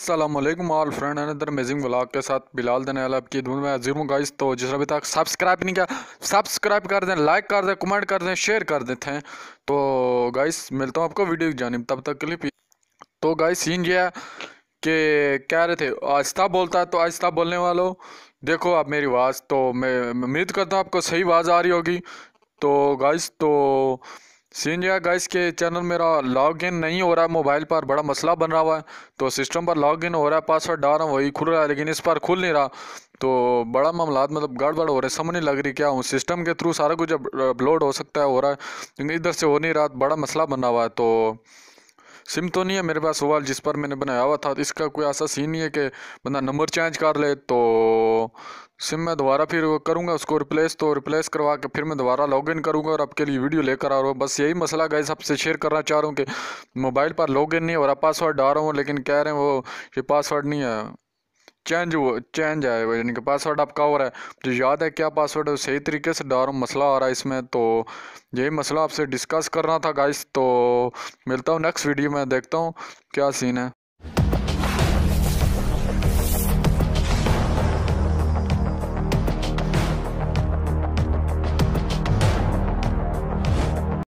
السلام علیکم all friend ادھر امیزنگ ولاگ کے ساتھ بلال آپ کی میں ہوں گائز تو جس ابھی تک سبسکرائب نہیں کیا سبسکرائب کر دیں لائک کر دیں کمنٹ کر دیں شیئر کر دیتے ہیں تو گائز ملتا ہوں آپ کو ویڈیو کی جانب تب تک کلپ تو گائز سین یہ ہے کہ کہہ رہے تھے آہستہ بولتا ہے تو آہستہ بولنے والوں دیکھو آپ میری آواز تو میں امید کرتا ہوں آپ کو صحیح آواز آ رہی ہوگی تو گائز تو سی گائز کے چینل میرا لاگ ان نہیں ہو رہا ہے موبائل پر بڑا مسئلہ بن رہا ہوا ہے تو سسٹم پر لاگ ان ہو رہا ہے پاس ڈال رہا ہوں وہی کھل رہا ہے لیکن اس پر کھل نہیں رہا تو بڑا معاملات مطلب گڑبڑ ہو رہے سمجھ نہیں لگ رہی کیا ہوں سسٹم کے تھرو سارا کچھ اپلوڈ ہو سکتا ہے ہو رہا ہے ادھر سے ہو نہیں رہا بڑا مسئلہ بن رہا ہوا ہے تو سم تو نہیں ہے میرے پاس سوال جس پر میں نے بنایا ہوا تھا اس کا کوئی ایسا سین نہیں ہے کہ بندہ نمبر چینج کر لے تو سم میں دوبارہ پھر کروں گا اس کو ریپلیس تو ریپلیس کروا کے پھر میں دوبارہ لاگ ان کروں گا اور آپ کے لیے ویڈیو لے کر آ رہا ہوں بس یہی مسئلہ گئے سب سے شیئر کرنا چاہ رہا ہوں کہ موبائل پر لاگ ان نہیں اور رہا پاس ورڈ رہا ہوں لیکن کہہ رہے ہیں وہ یہ پاس ورڈ نہیں ہے چینج ہو چینج آئے ہوئے یعنی کہ پاسورڈ آپ کا ہو رہا ہے جو یاد ہے کیا پاسورڈ ہے صحیح طریقے سے ڈارو مسئلہ آ رہا ہے اس میں تو یہی مسئلہ آپ سے ڈسکس کرنا تھا گائس تو ملتا ہوں نیکسٹ ویڈیو میں دیکھتا ہوں کیا سین ہے